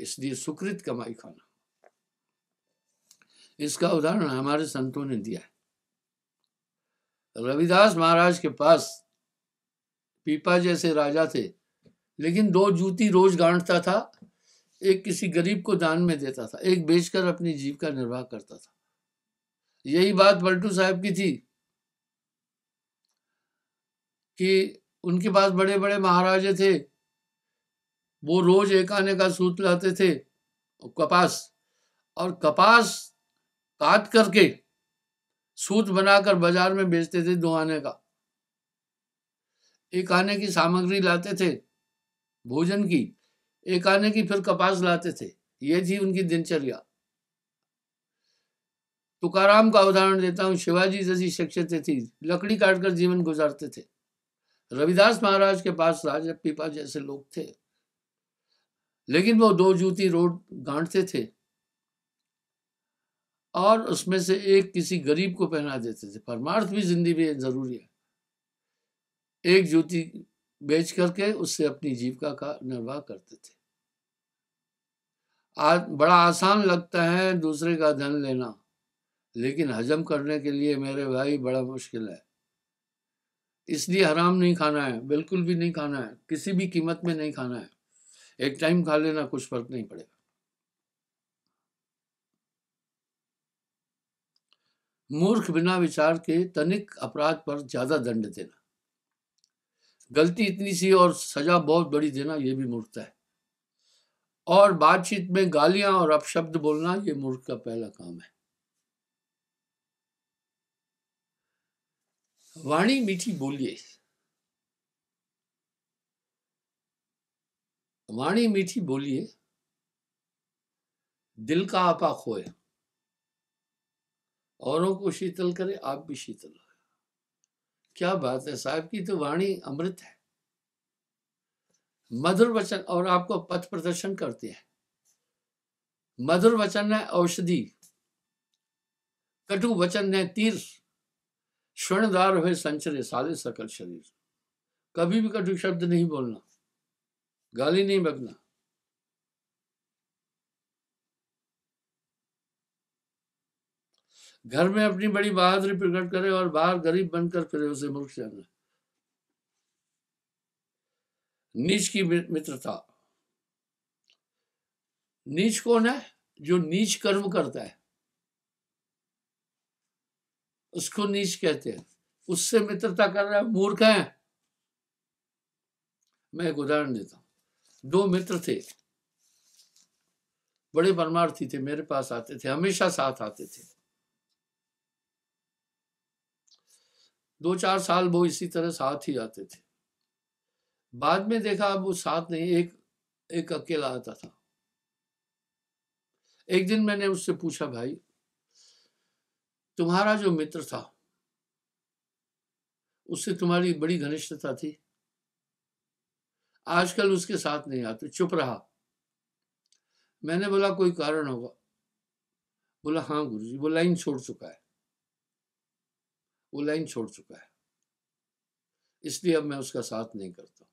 इसलिए सुकृत कमाई खाना इसका उदाहरण हमारे संतों ने दिया है रविदास महाराज के पास पीपा जैसे राजा थे लेकिन दो जूती रोज गांठता था एक किसी गरीब को दान में देता था एक बेचकर अपनी जीव का निर्वाह करता था यही बात बल्टू साहब की थी कि उनके पास बड़े बड़े महाराजे थे वो रोज एक आने का सूत लाते थे कपास और कपास काट करके सूत बनाकर बाजार में बेचते थे दो आने का एक आने की सामग्री लाते थे भोजन की एक आने की फिर कपास लाते थे ये थी उनकी दिनचर्या तुकाराम का उदाहरण देता हूं शिवाजी जैसी शिक्षित थी लकड़ी काटकर जीवन गुजारते थे रविदास महाराज के पास पीपा जैसे लोग थे लेकिन वो दो जूती रोड गांठते थे और उसमें से एक किसी गरीब को पहना देते थे परमार्थ भी जिंदगी में जरूरी है एक जूती बेच करके उससे अपनी जीविका का निर्वाह करते थे आज बड़ा आसान लगता है दूसरे का धन लेना लेकिन हजम करने के लिए मेरे भाई बड़ा मुश्किल है इसलिए हराम नहीं खाना है बिल्कुल भी नहीं खाना है किसी भी कीमत में नहीं खाना है एक टाइम खा लेना कुछ फर्क नहीं पड़ेगा मूर्ख बिना विचार के तनिक अपराध पर ज्यादा दंड देना गलती इतनी सी और सजा बहुत बड़ी देना यह भी मूर्खता है और बातचीत में गालियां और अपशब्द बोलना ये मूर्ख का पहला काम है वाणी मीठी बोलिए वाणी मीठी बोलिए दिल का आपा खोए औरों को शीतल करे आप भी शीतल हो क्या बात है साहब की तो वाणी अमृत है मधुर वचन और आपको पथ प्रदर्शन करते हैं मधुर वचन है औषधि कटु वचन है तीर्थ क्षणदार हुए संचरे सारे सकल शरीर कभी भी कटु शब्द नहीं बोलना गाली नहीं बगना घर में अपनी बड़ी बहादुरी प्रकट करे और बाहर गरीब बनकर फिर उसे मुल्क जाना नीच की मित्रता नीच कौन है जो नीच कर्म करता है उसको नीच कहते हैं उससे मित्रता कर रहा है मूर्ख है मैं एक उदाहरण देता हूं दो मित्र थे बड़े परमार्थी थे मेरे पास आते थे हमेशा साथ आते थे दो चार साल वो इसी तरह साथ ही आते थे बाद में देखा अब वो साथ नहीं एक एक अकेला आता था एक दिन मैंने उससे पूछा भाई तुम्हारा जो मित्र था उससे तुम्हारी बड़ी घनिष्ठता थी आजकल उसके साथ नहीं आते चुप रहा मैंने बोला कोई कारण होगा बोला हाँ गुरु जी वो लाइन छोड़ चुका है वो लाइन छोड़ चुका है इसलिए अब मैं उसका साथ नहीं करता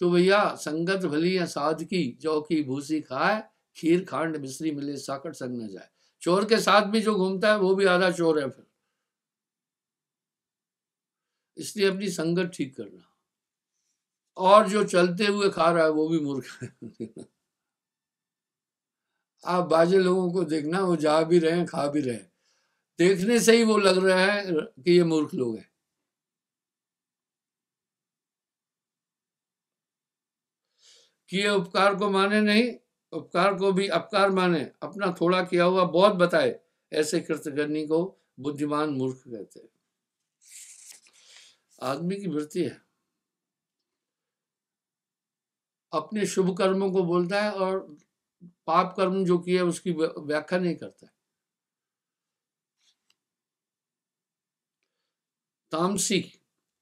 तो भैया संगत भली या साध की जो की भूसी खाए खीर खांड मिश्री मिले साकट संग न जाए चोर के साथ भी जो घूमता है वो भी आधा चोर है फिर इसलिए अपनी संगत ठीक करना और जो चलते हुए खा रहा है वो भी मूर्ख है आप बाजे लोगों को देखना वो जा भी रहे हैं खा भी रहे हैं देखने से ही वो लग रहा है कि ये मूर्ख लोग हैं किए उपकार को माने नहीं उपकार को भी अपकार माने अपना थोड़ा किया हुआ बहुत बताए ऐसे कृतज्ञनी को बुद्धिमान मूर्ख कहते हैं आदमी की वृत्ति है अपने शुभ कर्मों को बोलता है और पाप कर्म जो किए उसकी व्याख्या नहीं करता है तामसी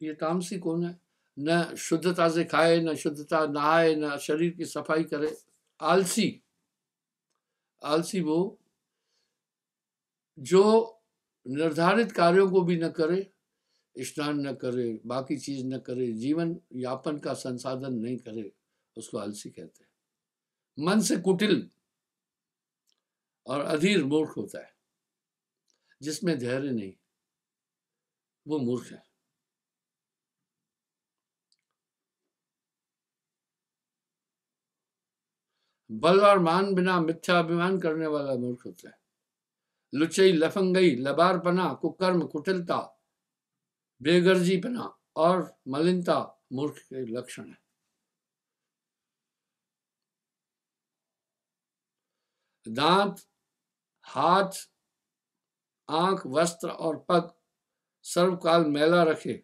ये तामसी कौन है न शुद्धता से खाए न शुद्धता नहाए न शरीर की सफाई करे आलसी आलसी वो जो निर्धारित कार्यों को भी न करे स्नान न करे बाकी चीज न करे जीवन यापन का संसाधन नहीं करे उसको आलसी कहते हैं मन से कुटिल और अधीर मूर्ख होता है जिसमें धैर्य नहीं वो मूर्ख है बल और मान बिना मिथ्या अभिमान करने वाला मूर्ख होता है लुचई लफंगई लबारपना कुकर्म कुटिलता बेगर्जीपना और मलिनता मूर्ख के लक्षण है दांत हाथ आंख वस्त्र और पग सर्वकाल मेला रखे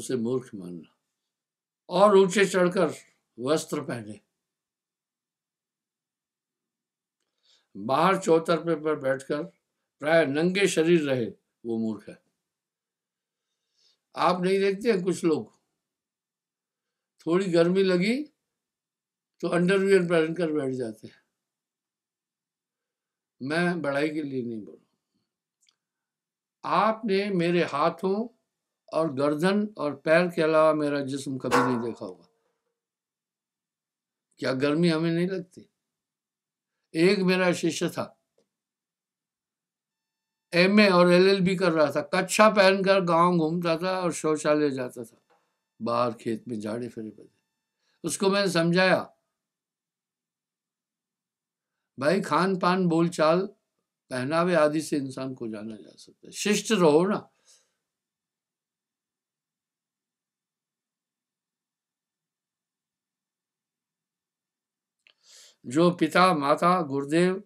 उसे मूर्ख मानना और ऊंचे चढ़कर वस्त्र पहने बाहर चौतर पे पर बैठकर प्राय नंगे शरीर रहे वो मूर्ख है आप नहीं देखते हैं कुछ लोग थोड़ी गर्मी लगी तो अंडरवियर पहनकर बैठ जाते हैं मैं बढ़ाई के लिए नहीं बोल आपने मेरे हाथों और गर्दन और पैर के अलावा मेरा जिस्म कभी नहीं देखा होगा क्या गर्मी हमें नहीं लगती एक मेरा शिष्य था एम और एलएलबी कर रहा था कच्छा पहनकर गांव घूमता था और शौचालय जाता था बाहर खेत में झाड़े फिरे पड़े उसको मैंने समझाया भाई खान पान बोल चाल पहनावे आदि से इंसान को जाना जा सकता है शिष्ट रहो ना जो पिता माता गुरुदेव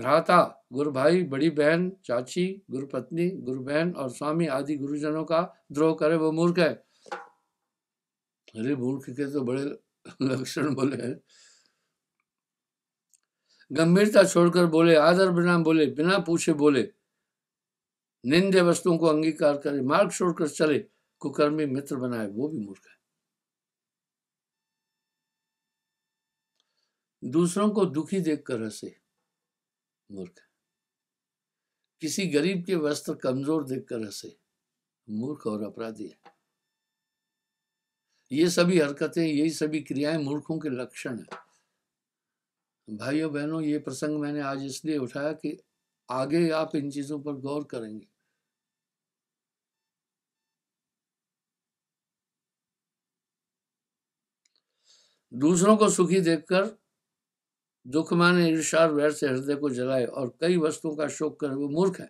भ्राता गुरु भाई बड़ी बहन चाची पत्नी गुरु बहन और स्वामी आदि गुरुजनों का द्रोह करे वो मूर्ख है अरे मूर्ख के तो बड़े लक्षण बोले हैं गंभीरता छोड़कर बोले आदर बिना बोले बिना पूछे बोले निंदे वस्तुओं को अंगीकार करे मार्ग छोड़कर चले कुकर्मी मित्र बनाए वो भी मूर्ख है दूसरों को दुखी देखकर हंसे मूर्ख किसी गरीब के वस्त्र कमजोर देखकर हंसे मूर्ख और अपराधी है ये सभी हरकतें यही सभी क्रियाएं मूर्खों के लक्षण है भाइयों बहनों ये प्रसंग मैंने आज इसलिए उठाया कि आगे आप इन चीजों पर गौर करेंगे दूसरों को सुखी देखकर दुख माने ईर्षार वैर से हृदय को जलाए और कई वस्तुओं का शोक करे वो मूर्ख है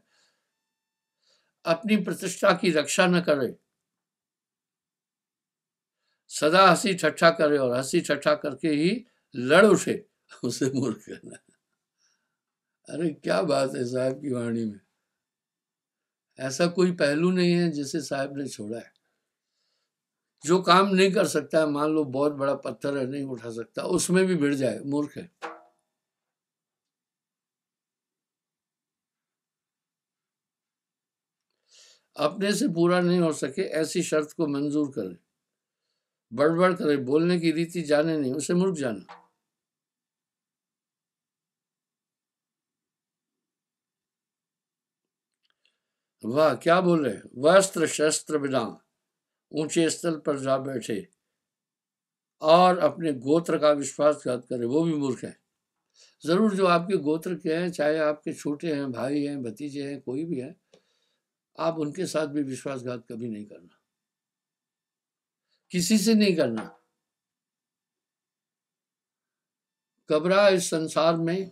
अपनी प्रतिष्ठा की रक्षा न करे सदा हंसी ठट्ठा करे और हंसी ठट्ठा करके ही लड़ उठे उसे मूर्ख कहना अरे क्या बात है साहब की वाणी में ऐसा कोई पहलू नहीं है जिसे साहब ने छोड़ा है जो काम नहीं कर सकता है मान लो बहुत बड़ा पत्थर है नहीं उठा सकता उसमें भी भिड़ जाए मूर्ख है अपने से पूरा नहीं हो सके ऐसी शर्त को मंजूर करे बड़बड़ करे बोलने की रीति जाने नहीं उसे मुर्ख जाना वह क्या बोले वस्त्र शस्त्र बिना ऊंचे स्थल पर जा बैठे और अपने गोत्र का विश्वासघात करे वो भी मूर्ख है ज़रूर जो आपके गोत्र के हैं चाहे आपके छोटे हैं भाई हैं भतीजे हैं कोई भी है आप उनके साथ भी विश्वासघात कभी नहीं करना किसी से नहीं करना कबरा इस संसार में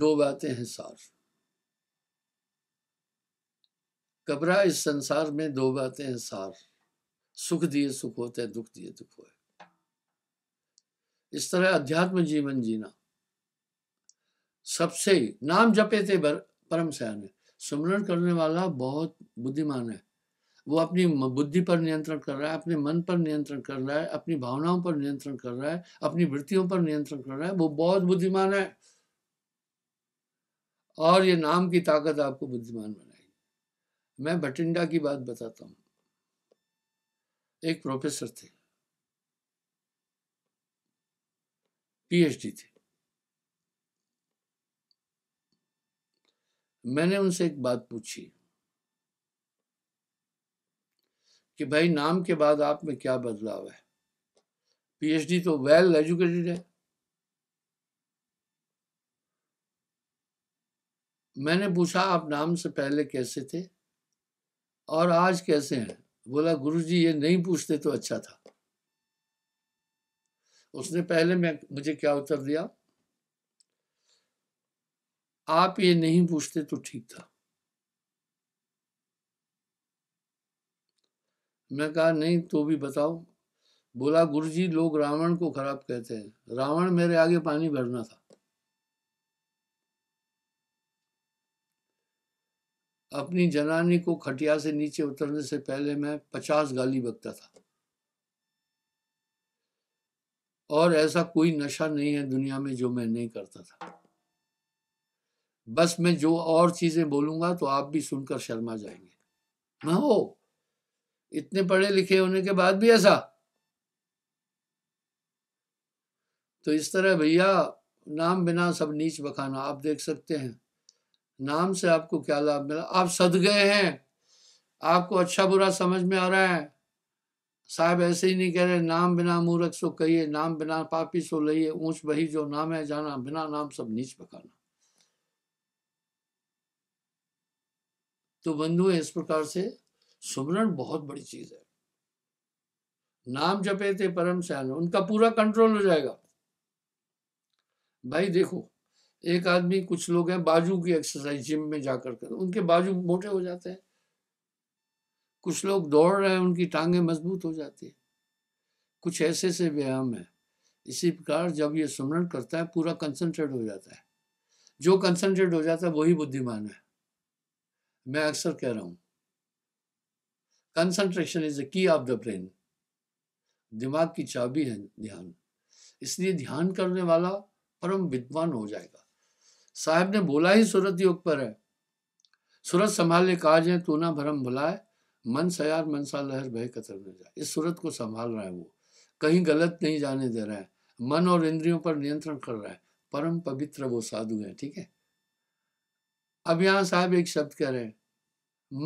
दो बातें हैं सार कबरा इस संसार में दो बातें हैं सार सुख दिए सुख होते दुख दिए दुख होते इस तरह अध्यात्म जीवन जीना सबसे नाम जपे थे परम सयाने स्मरण करने वाला बहुत बुद्धिमान है वो अपनी बुद्धि पर नियंत्रण कर रहा है अपने मन पर नियंत्रण कर रहा है अपनी भावनाओं पर नियंत्रण कर रहा है अपनी वृत्तियों पर नियंत्रण कर रहा है वो बहुत बुद्धिमान है और ये नाम की ताकत आपको बुद्धिमान बनाएगी मैं भटिंडा की बात बताता हूं एक प्रोफेसर थे पीएचडी थे मैंने उनसे एक बात पूछी कि भाई नाम के बाद आप में क्या बदलाव है पीएचडी तो वेल एजुकेटेड है मैंने पूछा आप नाम से पहले कैसे थे और आज कैसे हैं बोला गुरुजी ये नहीं पूछते तो अच्छा था उसने पहले मैं मुझे क्या उत्तर दिया आप ये नहीं पूछते तो ठीक था मैं कहा नहीं तो भी बताओ बोला गुरुजी लोग रावण को खराब कहते हैं रावण मेरे आगे पानी भरना था अपनी जनानी को खटिया से नीचे उतरने से पहले मैं पचास गाली बकता था और ऐसा कोई नशा नहीं है दुनिया में जो मैं नहीं करता था बस मैं जो और चीज़ें बोलूंगा तो आप भी सुनकर शर्मा जाएंगे ना हाँ, हो इतने पढ़े लिखे होने के बाद भी ऐसा तो इस तरह भैया नाम बिना सब नीच बखाना आप देख सकते हैं नाम से आपको क्या लाभ मिला आप सद गए हैं आपको अच्छा बुरा समझ में आ रहा है साहब ऐसे ही नहीं कह रहे नाम बिना मूर्ख सो कहिए नाम बिना पापी सो लइए ऊंच बही जो नाम है जाना बिना नाम सब नीच बखाना तो बंधु इस प्रकार से सुमरण बहुत बड़ी चीज है नाम जपे थे परम सहन उनका पूरा कंट्रोल हो जाएगा भाई देखो एक आदमी कुछ लोग हैं बाजू की एक्सरसाइज जिम में जाकर कर उनके बाजू मोटे हो जाते हैं कुछ लोग दौड़ रहे हैं उनकी टांगे मजबूत हो जाती है कुछ ऐसे ऐसे व्यायाम है इसी प्रकार जब ये सुमरण करता है पूरा कंसंट्रेट हो जाता है जो कंसंट्रेट हो जाता है वही बुद्धिमान है मैं अक्सर कह रहा हूँ concentration is the key of the brain दिमाग की चाबी है ध्यान इसलिए ध्यान करने वाला परम विद्वान हो जाएगा साहब ने बोला ही सूरत योग पर है सूरत संभालने काज है तू ना भरम भुलाए मन सयार मनसा लहर भय कतर न जाए इस सूरत को संभाल रहा है वो कहीं गलत नहीं जाने दे रहा है मन और इंद्रियों पर नियंत्रण कर रहा है परम पवित्र वो साधु है ठीक है अब यहां साहब एक शब्द कह रहे हैं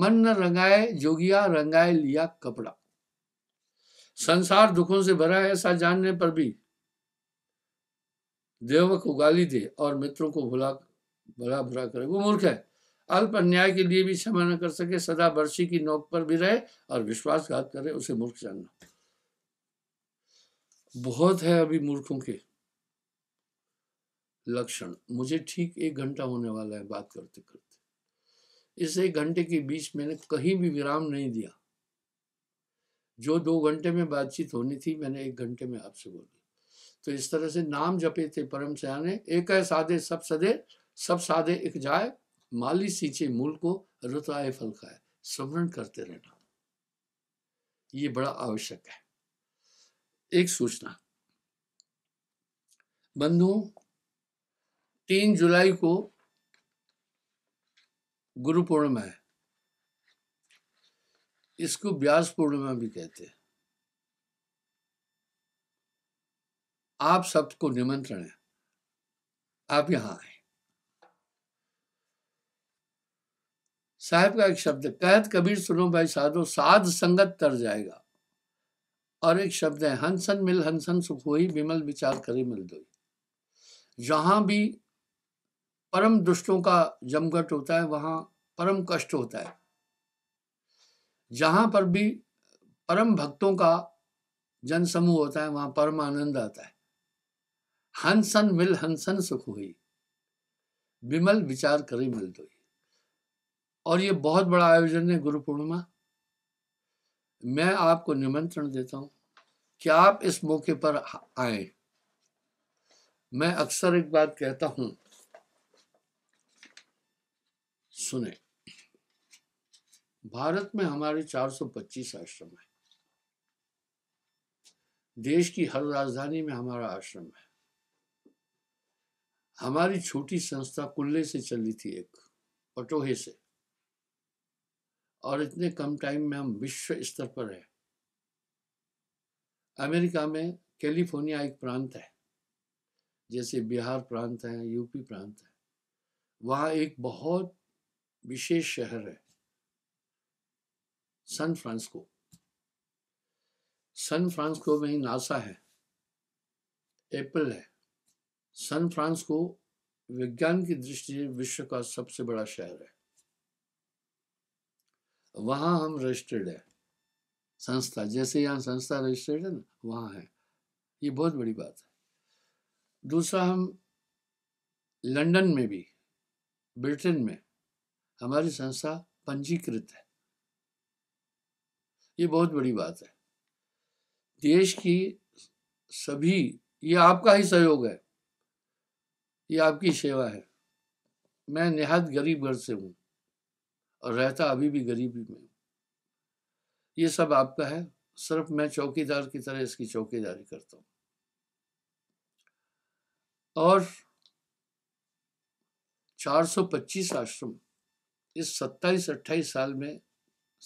मन न रंगाए जोगिया रंगाए लिया कपड़ा संसार दुखों से भरा है ऐसा जानने पर भी देव को गाली दे और मित्रों को भुला भला भुला करे वो मूर्ख है अल्प अन्याय के लिए भी क्षमा न कर सके सदा बरसी की नोक पर भी रहे और विश्वासघात करे उसे मूर्ख जानना बहुत है अभी मूर्खों के लक्षण मुझे ठीक एक घंटा होने वाला है बात करते करते इस एक घंटे के बीच मैंने कहीं भी विराम नहीं दिया जो दो घंटे में बातचीत होनी थी मैंने एक घंटे में आपसे बोली तो इस तरह से नाम जपे थे परम सयाने एक है साधे सब सदे सब साधे एक जाए माली सींचे मूल को रुताए फल खाए स्मरण करते रहना ये बड़ा आवश्यक है एक सूचना बंधुओं तीन जुलाई को गुरु पूर्णिमा है इसको ब्यास पूर्णिमा भी कहते हैं आप सबको निमंत्रण है आप यहां आए साहब का एक शब्द कहत कबीर सुनो भाई साधो साध संगत तर जाएगा और एक शब्द है हंसन मिल हंसन सुख हो विमल विचार करे मिल दो जहां भी परम दुष्टों का जमघट होता है वहाँ परम कष्ट होता है जहाँ पर भी परम भक्तों का जन समूह होता है वहाँ परम आनंद आता है हंसन मिल हंसन सुख हुई विमल विचार करी मिल दो और ये बहुत बड़ा आयोजन है गुरु पूर्णिमा मैं आपको निमंत्रण देता हूं कि आप इस मौके पर आए मैं अक्सर एक बात कहता हूं सुने भारत में हमारे 425 आश्रम है देश की हर राजधानी में हमारा आश्रम है हमारी छोटी संस्था कुल्ले से चली थी एक पटोहे से और इतने कम टाइम में हम विश्व स्तर पर है अमेरिका में कैलिफोर्निया एक प्रांत है जैसे बिहार प्रांत है यूपी प्रांत है वहाँ एक बहुत विशेष शहर है सन फ्रांसको सन फ्रांसको में ही नासा है एप्पल है सन फ्रांसको विज्ञान की दृष्टि से विश्व का सबसे बड़ा शहर है वहां हम रजिस्टर्ड है संस्था जैसे यहाँ संस्था रजिस्टर्ड है ना वहां है ये बहुत बड़ी बात है दूसरा हम लंदन में भी ब्रिटेन में हमारी संस्था पंजीकृत है ये बहुत बड़ी बात है देश की सभी ये आपका ही सहयोग है ये आपकी सेवा है मैं निहायत गरीब घर से हूँ और रहता अभी भी गरीबी में ये सब आपका है सिर्फ मैं चौकीदार की तरह इसकी चौकीदारी करता हूँ और 425 आश्रम इस सत्ताईस अट्ठाईस साल में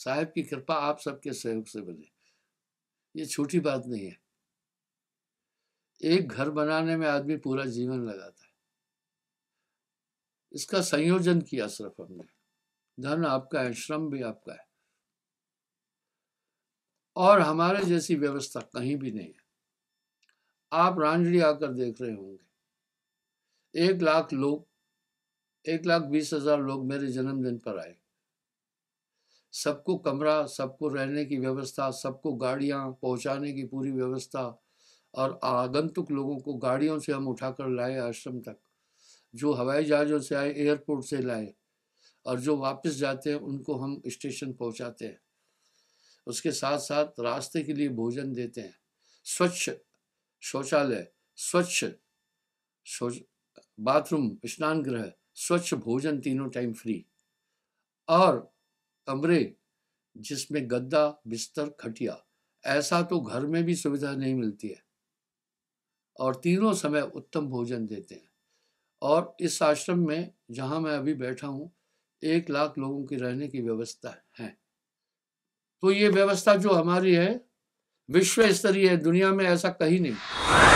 साहब की कृपा आप सबके सहयोग से बने ये छोटी बात नहीं है एक घर बनाने में आदमी पूरा जीवन लगाता है इसका संयोजन किया सिर्फ हमने धन आपका है श्रम भी आपका है और हमारे जैसी व्यवस्था कहीं भी नहीं है आप रांझड़ी आकर देख रहे होंगे एक लाख लोग एक लाख बीस हजार लोग मेरे जन्मदिन पर आए सबको कमरा सबको रहने की व्यवस्था सबको गाड़ियाँ पहुँचाने की पूरी व्यवस्था और आगंतुक लोगों को गाड़ियों से हम उठाकर लाए आश्रम तक जो हवाई जहाज़ों से आए एयरपोर्ट से लाए और जो वापस जाते हैं उनको हम स्टेशन पहुंचाते हैं उसके साथ साथ रास्ते के लिए भोजन देते हैं स्वच्छ शौचालय स्वच्छ शौच बाथरूम स्नान गृह स्वच्छ भोजन तीनों टाइम फ्री और कमरे जिसमें गद्दा बिस्तर खटिया ऐसा तो घर में भी सुविधा नहीं मिलती है और तीनों समय उत्तम भोजन देते हैं और इस आश्रम में जहां मैं अभी बैठा हूँ एक लाख लोगों की रहने की व्यवस्था है तो ये व्यवस्था जो हमारी है विश्व स्तरीय है दुनिया में ऐसा कहीं नहीं